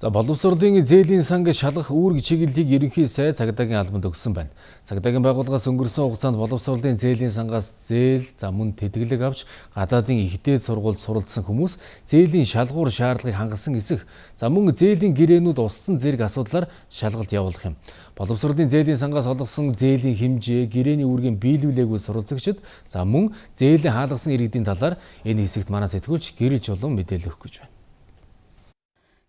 За боловсролын зээлийн сан гэж шалгах үүрэг чиглэлийг ерөнхий сай цагдаагийн албанд өгсөн байна. Цагдаагийн байгууллагаас өнгөрсөн хугацаанд боловсролын зээлийн сангаас зээл, за мөн тэтгэлэг авч гадаадын ихтэй сургууль суралцсан хүмүүс зээлийн шалгуур шаардлагыг хангасан эсэх, за мөн зээлийн гэрээнүүд уссан зэрэг асуудлаар шалгалт явуулах юм. Боловсролын зээлийн сангаас олгосон зээлийн хэмжээ, гэрээний үүргийн биелүүлээгүй суралцагчид, за мөн зээлийн хаалгасан иргэдийн талаар энэ хэсэгт манай сэтгүүлч гэрэлж улам мэдээлэл өгөх гэж байна.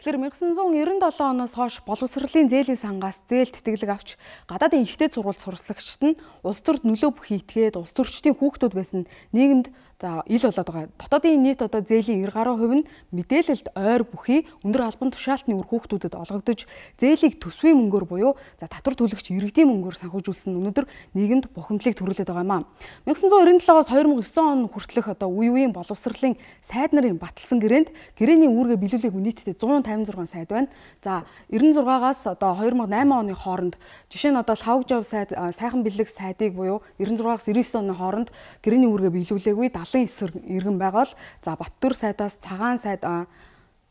Тэгэхээр 1997 оноос хойш боловсролын зээлийн сангаас зээл тэтгэлэг авч гадаадын ихтэй сургууль сурсагчид нь улс төрд нөлөө бүх итгээд улс төрчдийн хүүхдүүд байсан нийгэмд за ил болоод байгаа. Дотоодын нийт одоо зээлийн 90 гаруй хувь нь мэдээлэлд ойр бүхий өндөр албан тушаалтны үр хүүхдүүдэд олгогдож зээлийг төсвийн мөнгөөр буюу за татвар төлөгч иргэдийн мөнгөөр санхүүжүүлсэн өнөөдөр нийгэмд бухимдлыг төрүүлээд байгаа юм аа. 1997-оос 2009 он хүртэлх одоо үе үеийн боловсролын сайд нарын батлсан гэрээнд гэрээний үүргээ биелүүлэх нийтдээ 100 56 сайд байна. За 96-аас одоо 2008 оны хооронд жишээ нь одоо Лавг Жов сайд сайхан бэлэг сайдыг буюу 96-аас 99 оны хооронд гэрээний үүргээ биелүүлээгүй 70 иргэн байгаал за Баттүр сайдаас Цагаан сайд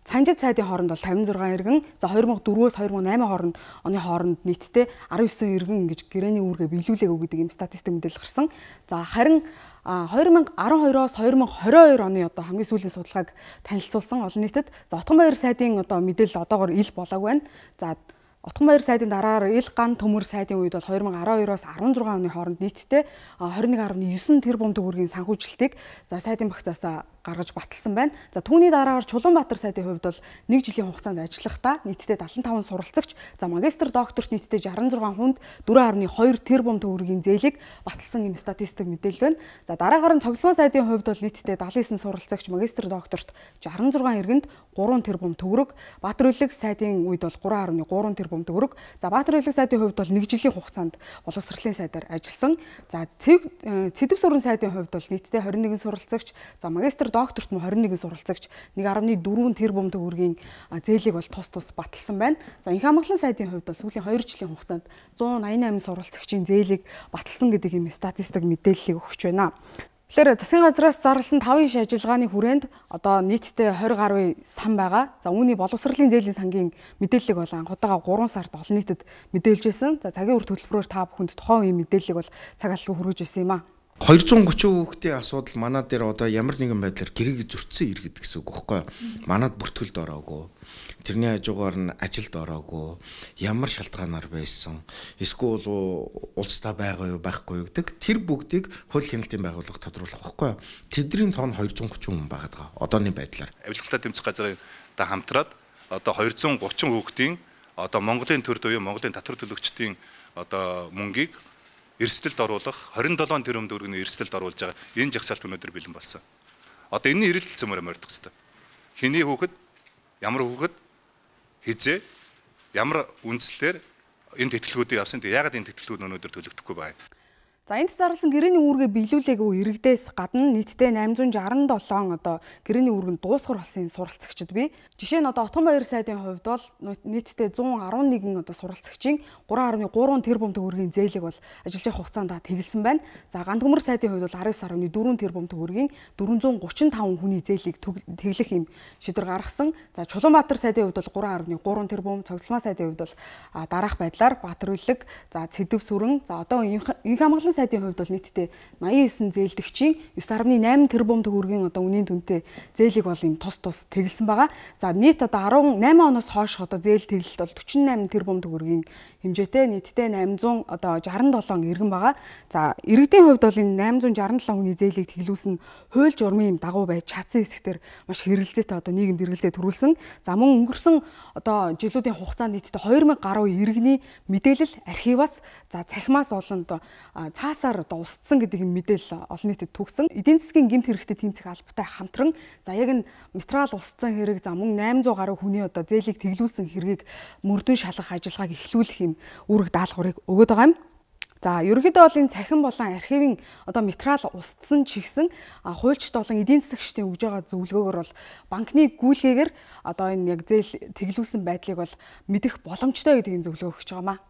Санжид сайдын хооронд бол 56 иргэн, за 2004-өөс 2008 хооронд оны хооронд нийтдээ 19 иргэн ингэж гэрээний үүргээ биелүүлээгүү гэдэг юм статистик мэдээлэл гарсан. За харин 2012-оос 2022 оны одоо хамгийн сүүлийн судалгааг танилцуулсан олон нийтэд за Отгонбаяр сайдын одоо мэдээлэл одоогор ил болоог байна. За Отгонбаяр сайдын дараагаар ил ган төмөр сайдын үед бол 2012-оос 16 оны хооронд нийтдээ 21.9 тэрбум төгрөгийн санхүүжилтийг за сайдын багцаасаа гаргаж баталсан байна. За түүний дараагаар Чулуунбаатар сайдын хувьд бол 1 жилийн хугацаанд ажиллахдаа нийтдээ 75 суралцагч, за магистр докторт нийтдээ 66 хүнд 4.2 тэрбум төгрөгийн зээлийг баталсан юм статистик мэдээлэл байна. За дараагаар нь цогломоо сайдын хувьд бол нийтдээ 79 суралцагч, магистр докторт 66 иргэнд 3 тэрбум төгрөг, Баатар Үлэг сайдын үед бол 3.3 тэрбум төгрөг. За Баатар Үлэг сайдын хувьд бол 1 жилийн хугацаанд боловсролын сайдаар ажилласан. За э, Цэдв сурын сайдын хувьд бол нийтдээ 21 суралцагч, за магистр Доктор докторт мөн 21 суралцагч 1.4 тэрбум төгрөгийн зээлийг бол тус тус баталсан байна. За их амглан сайдын хувьд бол сүүлийн 2 жилийн хугацаанд 188 суралцагчийн зээлийг баталсан гэдэг юм статистик мэдээллийг өгч байна. Тэгэхээр засгийн газраас зарласан 5 иш ажиллагааны хүрээнд одоо нийтдээ 20 гаруй сан байгаа. За үүний боловсролын зээлийн сангийн мэдээллийг бол анхудаага 3 сард олон нийтэд мэдээлж байсан. За цагийн үр төлбөрөөр та бүхэнд тухайн үеийн мэдээллийг бол цаг алгүй хүргэж байсан юм аа. 230 хүүхдийн асуудал манай дээр одоо ямар нэгэн байдлаар гэрэг зөрчсөн иргэд гэсэн үг байхгүй юу? Манад бүртгэлд ороогүй. Тэрний хажуугаар нь ажилд ороогүй. Ямар шалтгаанаар байсан? Эсвэл улстай байгаа юу, байхгүй юу гэдэг тэр бүгдийг хууль хяналтын байгууллага тодруулах байхгүй юу? Тэдний тоон 230 хүн байгаад байгаа. Одооний байдлаар. Авилгалтаа тэмцэх газрын та хамтраад одоо 230 хүүхдийн одоо Монголын төр дүү, Монголын татвар төлөгчдийн одоо мөнгийг эрсдэлд оруулах 27 тэрбум төгрөгийн эрсдэлд оруулж байгаа энэ жагсаалт өнөөдөр бэлэн болсон. Одоо энэний эрэлт цөмөр морьдох хэвээр. Хиний хүүхэд ямар хүүхэд хизээ ямар үнслэлээр энэ тэтгэлгүүдийг авсан. Тэгээ ягаад энэ тэтгэлгүүд өнөөдөр төлөгдөхгүй байна? За энд зарласан гэрээний үүргээ биелүүлээгүй иргэдээс гадна нийтдээ 867 одоо гэрээний үүргэнд дуусгар болсон юм суралцагчид бий. Жишээ нь одоо Отгонбаяр сайдын хувьд бол нийтдээ 111 одоо суралцагчийн 3.3 тэрбум төгрөгийн зээлэг бол ажиллаж явах хугацаанд тэгэлсэн байна. За Гандгүмэр сайдын хувьд бол 19.4 тэрбум төгрөгийн 435 хүний зээлийг тэглэх юм шийдвэр гаргасан. За Чулуунбаатар сайдын хувьд бол 3.3 тэрбум, Цогцлмаа сайдын хувьд бол дараах байдлаар Баатар үлэг, за Цэдэв сүрэн, за одоо Инх амглан сайдын хувьд бол нийтдээ 89 зээлдэгчийн 9.8 тэрбум төгрөгийн одоо үнийн дүнтэй зээлийг бол ийм тос тус тэглэсэн байгаа. За нийт одоо 18 оноос хойш одоо зээл тэглэлт бол 48 тэрбум төгрөгийн хэмжээтэй нийтдээ 800 одоо 67 иргэн байгаа. За иргэдийн хувьд бол энэ 867 хүний зээлийг тэглүүлсэн хууль журмын юм дагуу байж чадсан хэсэгтэр маш хэрэлзээтэй одоо нийгэмд хэрэлзээ төрүүлсэн. За мөн өнгөрсөн одоо жилүүдийн хугацаанд нийтдээ 2000 гаруй иргэний мэдээлэл архиваас за цахимаас олон одоо цаа угаасаар одоо устсан гэдэг юм мэдээл олон нийтэд түгсэн. Эдийн засгийн гэмт хэрэгтэй тэмцэх албатай хамтран за яг нь материал устсан хэрэг за мөн 800 гаруй хүний одоо зээлийг тэглүүлсэн хэргийг мөрдөн шалгах ажиллагааг эхлүүлэх юм үүрэг даалгаврыг өгöd байгаа юм. За ерөнхийдөө бол энэ цахин болон архивын одоо материал устсан чигсэн хуульчд болон эдийн засагчдын өгж байгаа зөвлөгөөгөр бол банкны гүйлгээгээр одоо энэ яг зээл тэглүүлсэн байдлыг бол мэдэх боломжтой гэдэг энэ зөвлөгөө өгч байгаа маа.